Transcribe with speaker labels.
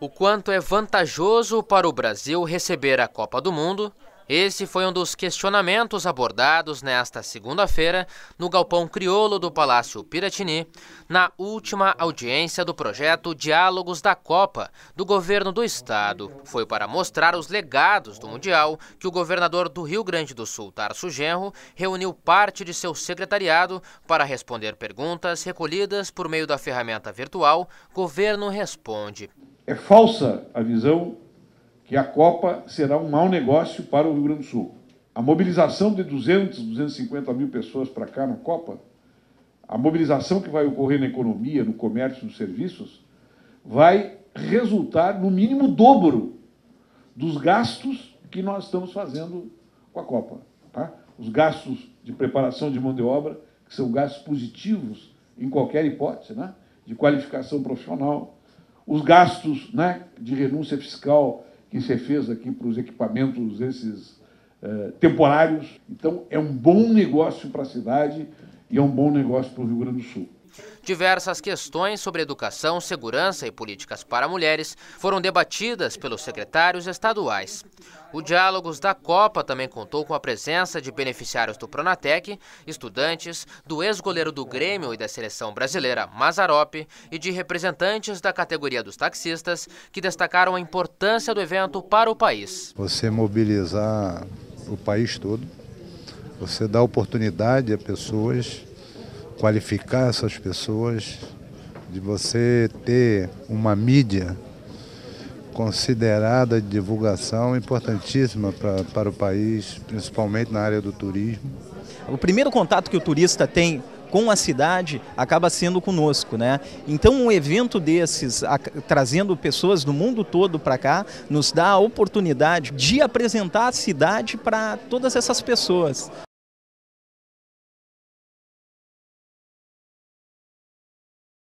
Speaker 1: o quanto é vantajoso para o Brasil receber a Copa do Mundo, esse foi um dos questionamentos abordados nesta segunda-feira no galpão crioulo do Palácio Piratini, na última audiência do projeto Diálogos da Copa do governo do estado. Foi para mostrar os legados do Mundial que o governador do Rio Grande do Sul, Tarso Genro, reuniu parte de seu secretariado para responder perguntas recolhidas por meio da ferramenta virtual Governo Responde.
Speaker 2: É falsa a visão que a Copa será um mau negócio para o Rio Grande do Sul. A mobilização de 200, 250 mil pessoas para cá na Copa, a mobilização que vai ocorrer na economia, no comércio, nos serviços, vai resultar no mínimo dobro dos gastos que nós estamos fazendo com a Copa. Tá? Os gastos de preparação de mão de obra, que são gastos positivos em qualquer hipótese, né? de qualificação profissional, os gastos né, de renúncia fiscal que você fez aqui para os equipamentos esses eh, temporários. Então, é um bom negócio para a cidade e é um bom negócio para o Rio Grande do Sul.
Speaker 1: Diversas questões sobre educação, segurança e políticas para mulheres foram debatidas pelos secretários estaduais. O Diálogos da Copa também contou com a presença de beneficiários do Pronatec, estudantes, do ex-goleiro do Grêmio e da seleção brasileira Mazarope e de representantes da categoria dos taxistas que destacaram a importância do evento para o país.
Speaker 3: Você mobilizar o país todo, você dá oportunidade a pessoas qualificar essas pessoas, de você ter uma mídia considerada de divulgação importantíssima pra, para o país, principalmente na área do turismo.
Speaker 2: O primeiro contato que o turista tem com a cidade acaba sendo conosco, né? Então um evento desses, a, trazendo pessoas do mundo todo para cá, nos dá a oportunidade de apresentar a cidade para todas essas
Speaker 1: pessoas.